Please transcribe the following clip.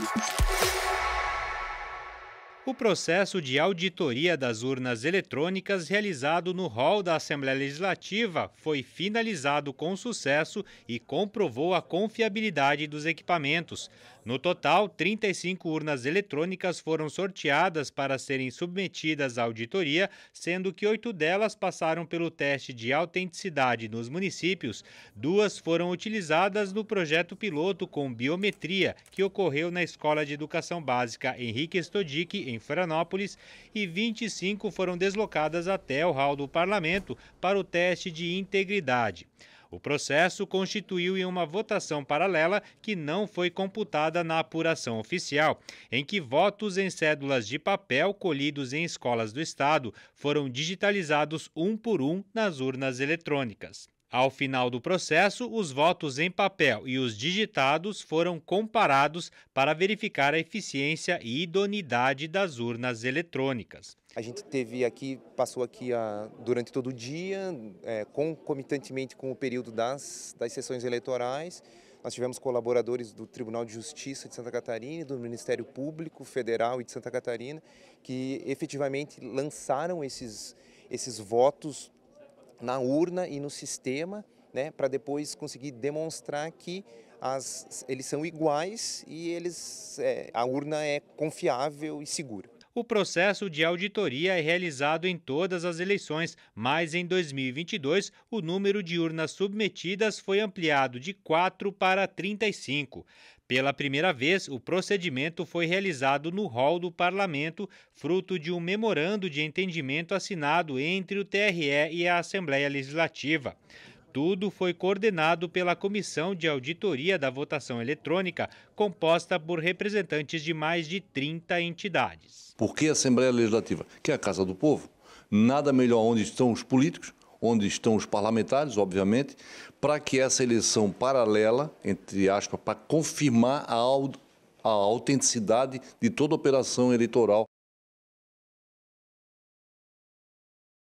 Thank you o processo de auditoria das urnas eletrônicas realizado no hall da Assembleia Legislativa foi finalizado com sucesso e comprovou a confiabilidade dos equipamentos. No total, 35 urnas eletrônicas foram sorteadas para serem submetidas à auditoria, sendo que oito delas passaram pelo teste de autenticidade nos municípios. Duas foram utilizadas no projeto piloto com biometria, que ocorreu na Escola de Educação Básica Henrique Stodic, em em Florianópolis e 25 foram deslocadas até o hall do parlamento para o teste de integridade. O processo constituiu em uma votação paralela que não foi computada na apuração oficial, em que votos em cédulas de papel colhidos em escolas do estado foram digitalizados um por um nas urnas eletrônicas. Ao final do processo, os votos em papel e os digitados foram comparados para verificar a eficiência e idoneidade das urnas eletrônicas. A gente teve aqui, passou aqui a, durante todo o dia, é, concomitantemente com o período das, das sessões eleitorais. Nós tivemos colaboradores do Tribunal de Justiça de Santa Catarina, do Ministério Público Federal e de Santa Catarina, que efetivamente lançaram esses, esses votos na urna e no sistema, né, para depois conseguir demonstrar que as, eles são iguais e eles, é, a urna é confiável e segura. O processo de auditoria é realizado em todas as eleições, mas em 2022 o número de urnas submetidas foi ampliado de 4 para 35. Pela primeira vez, o procedimento foi realizado no hall do parlamento, fruto de um memorando de entendimento assinado entre o TRE e a Assembleia Legislativa. Tudo foi coordenado pela Comissão de Auditoria da Votação Eletrônica, composta por representantes de mais de 30 entidades. Por que a Assembleia Legislativa, que é a Casa do Povo, nada melhor onde estão os políticos, onde estão os parlamentares, obviamente, para que essa eleição paralela, entre aspas, para confirmar a, a autenticidade de toda operação eleitoral.